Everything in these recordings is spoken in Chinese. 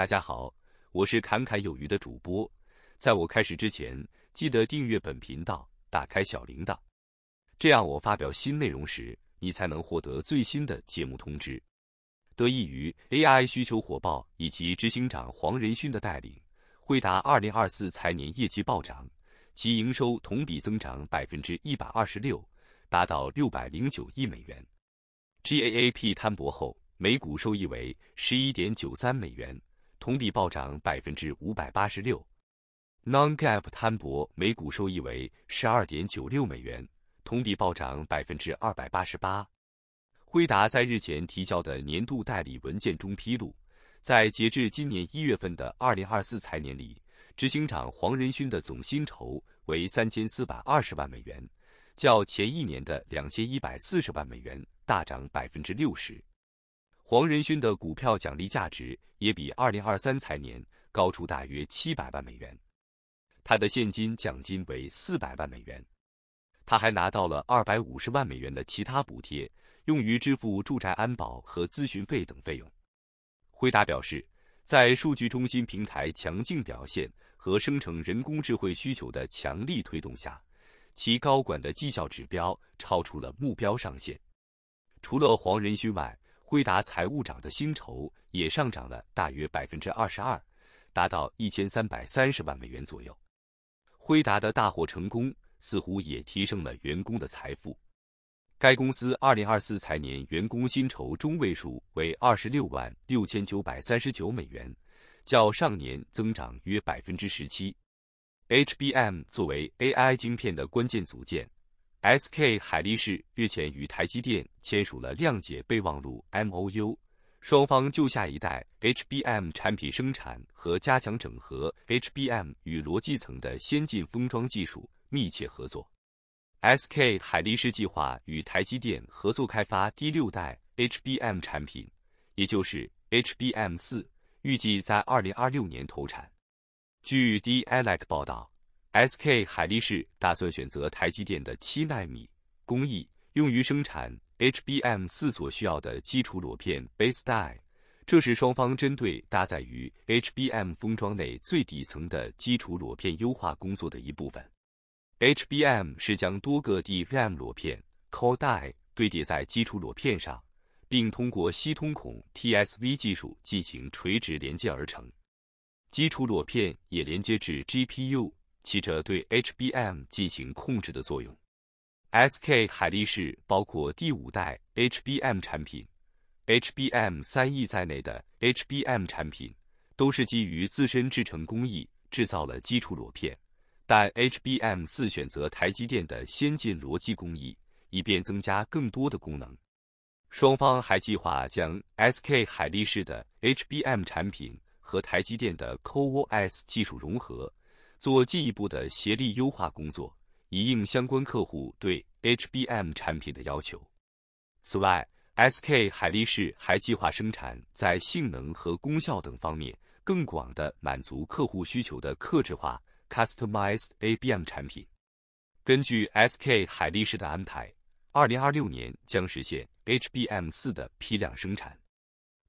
大家好，我是侃侃有余的主播。在我开始之前，记得订阅本频道，打开小铃铛，这样我发表新内容时，你才能获得最新的节目通知。得益于 AI 需求火爆以及执行长黄仁勋的带领，惠达2024财年业绩暴涨，其营收同比增长百分之一百二十六，达到六百零九亿美元。GAAP 摊薄后，每股收益为十一点九三美元。同比暴涨百分之五百八十六，Non-GAAP 摊薄每股收益为十二点九六美元，同比暴涨百分之二百八十八。辉达在日前提交的年度代理文件中披露，在截至今年一月份的二零二四财年里，执行长黄仁勋的总薪酬为三千四百二十万美元，较前一年的两千一百四十万美元大涨百分之六十。黄仁勋的股票奖励价值也比二零二三财年高出大约七百万美元，他的现金奖金为四百万美元，他还拿到了二百五十万美元的其他补贴，用于支付住宅安保和咨询费等费用。回答表示，在数据中心平台强劲表现和生成人工智慧需求的强力推动下，其高管的绩效指标超出了目标上限。除了黄仁勋外，辉达财务长的薪酬也上涨了大约百分之二十二，达到一千三百三十万美元左右。辉达的大获成功似乎也提升了员工的财富。该公司二零二四财年员工薪酬中位数为二十六万六千九百三十九美元，较上年增长约百分之十七。HBM 作为 AI 晶片的关键组件。SK 海力士日前与台积电签署了谅解备忘录 （MOU），双方就下一代 HBM 产品生产和加强整合 HBM 与逻辑层的先进封装技术密切合作。SK 海力士计划与台积电合作开发第六代 HBM 产品，也就是 h b m 四，预计在2026年投产。据 d e l i c 报道。SK 海力士打算选择台积电的七纳米工艺，用于生产 HBM 四所需要的基础裸片 （base die）。这是双方针对搭载于 HBM 封装内最底层的基础裸片优化工作的一部分。HBM 是将多个 DVM 裸片 （core die） 堆叠在基础裸片上，并通过吸通孔 （TSV） 技术进行垂直连接而成。基础裸片也连接至 GPU。起着对 HBM 进行控制的作用。SK 海力士包括第五代 HBM 产品 HBM 三 E 在内的 HBM 产品都是基于自身制成工艺制造了基础裸片，但 HBM 四选择台积电的先进逻辑工艺，以便增加更多的功能。双方还计划将 SK 海力士的 HBM 产品和台积电的 CoOS 技术融合。做进一步的协力优化工作，以应相关客户对 HBM 产品的要求。此外，SK 海力士还计划生产在性能和功效等方面更广的满足客户需求的客制化 Customized a b m 产品。根据 SK 海力士的安排，2026年将实现 HBM4 的批量生产。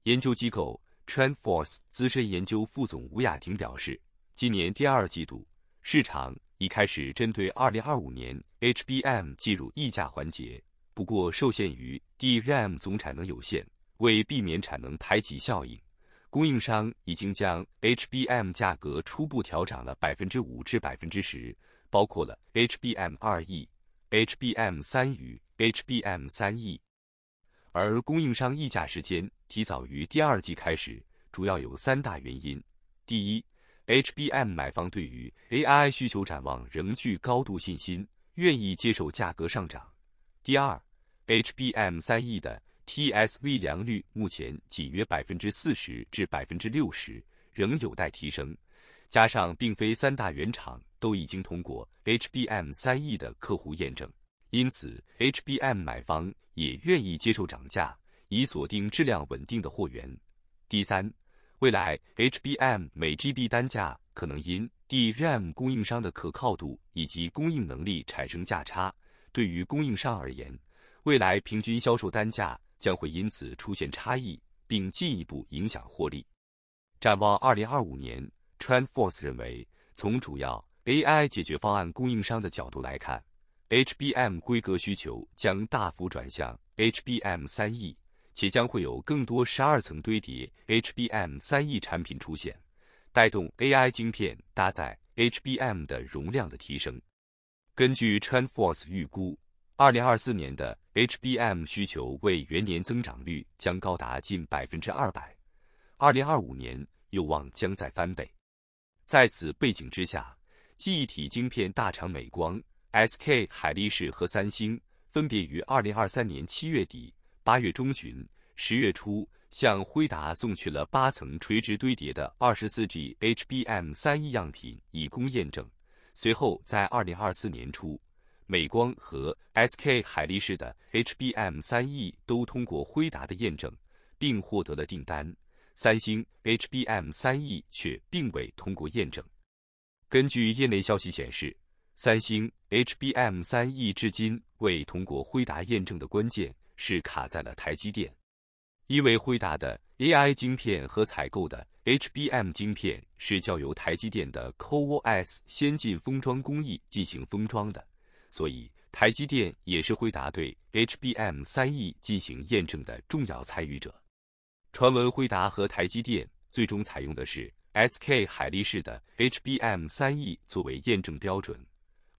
研究机构 TrendForce 资深研究副总吴雅婷表示。今年第二季度，市场已开始针对2025年 HBM 进入溢价环节。不过，受限于 DRAM 总产能有限，为避免产能排挤效应，供应商已经将 HBM 价格初步调涨了百分之五至百分之十，包括了 HBM2E、HBM3 与 HBM3E。而供应商溢价时间提早于第二季开始，主要有三大原因：第一，HBM 买方对于 AI 需求展望仍具高度信心，愿意接受价格上涨。第二，HBM 三 E 的 TSV 良率目前仅约百分之四十至百分之六十，仍有待提升。加上并非三大原厂都已经通过 HBM 三 E 的客户验证，因此 HBM 买方也愿意接受涨价，以锁定质量稳定的货源。第三。未来，HBM 每 GB 单价可能因 DRAM 供应商的可靠度以及供应能力产生价差。对于供应商而言，未来平均销售单价将会因此出现差异，并进一步影响获利。展望2025年，TrendForce 认为，从主要 AI 解决方案供应商的角度来看，HBM 规格需求将大幅转向 HBM3E。且将会有更多十二层堆叠 HBM 三 E 产品出现，带动 AI 晶片搭载 HBM 的容量的提升。根据 TrendForce 预估，二零二四年的 HBM 需求为元年增长率将高达近百分之二百，二零二五年有望将在翻倍。在此背景之下，记忆体晶片大厂美光、SK 海力士和三星分别于二零二三年七月底。八月中旬、十月初，向辉达送去了八层垂直堆叠的二十四 G HBM 三 E 样品以供验证。随后，在二零二四年初，美光和 SK 海力士的 HBM 三 E 都通过辉达的验证，并获得了订单。三星 HBM 三 E 却并未通过验证。根据业内消息显示，三星 HBM 三 E 至今未通过辉达验证的关键。是卡在了台积电，因为辉达的 AI 晶片和采购的 HBM 晶片是交由台积电的 CoWoS 先进封装工艺进行封装的，所以台积电也是辉达对 HBM 三 E 进行验证的重要参与者。传闻辉达和台积电最终采用的是 SK 海力士的 HBM 三 E 作为验证标准。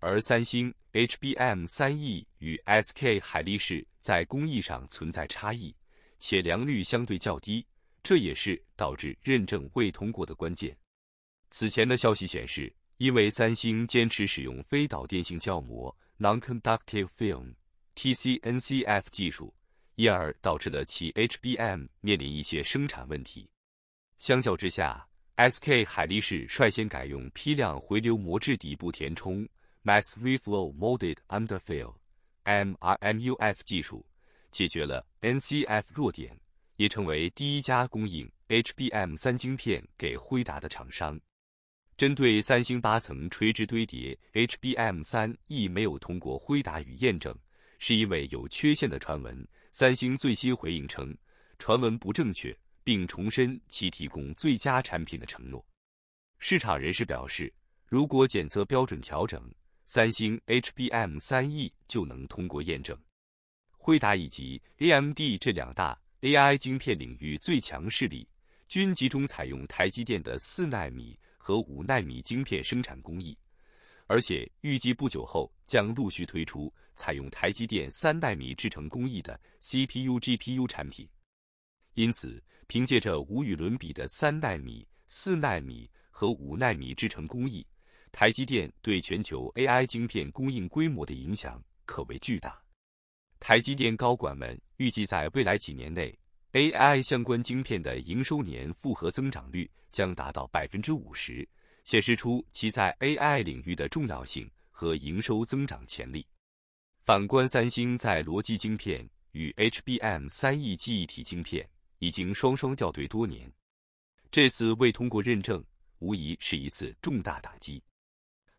而三星 HBM 三 E 与 SK 海力士在工艺上存在差异，且良率相对较低，这也是导致认证未通过的关键。此前的消息显示，因为三星坚持使用非导电性胶膜 （Non Conductive Film，TCNCF） 技术，因而导致了其 HBM 面临一些生产问题。相较之下，SK 海力士率先改用批量回流膜质底部填充。Mass Reflow Molded Underfill (MRMUF) 技术解决了 NCF 弱点，也成为第一家供应 HBM 三晶片给辉达的厂商。针对三星八层垂直堆叠 HBM 三亦没有通过辉达与验证，是因为有缺陷的传闻。三星最新回应称，传闻不正确，并重申其提供最佳产品的承诺。市场人士表示，如果检测标准调整，三星 HBM 三 E 就能通过验证，辉达以及 AMD 这两大 AI 晶片领域最强势力，均集中采用台积电的四纳米和五纳米晶片生产工艺，而且预计不久后将陆续推出采用台积电三纳米制成工艺的 CPU、GPU 产品。因此，凭借着无与伦比的三纳米、四纳米和五纳米制成工艺。台积电对全球 AI 芯片供应规模的影响可谓巨大。台积电高管们预计，在未来几年内，AI 相关芯片的营收年复合增长率将达到百分之五十，显示出其在 AI 领域的重要性和营收增长潜力。反观三星，在逻辑芯片与 HBM 三 E 记忆体芯片已经双双掉队多年，这次未通过认证，无疑是一次重大打击。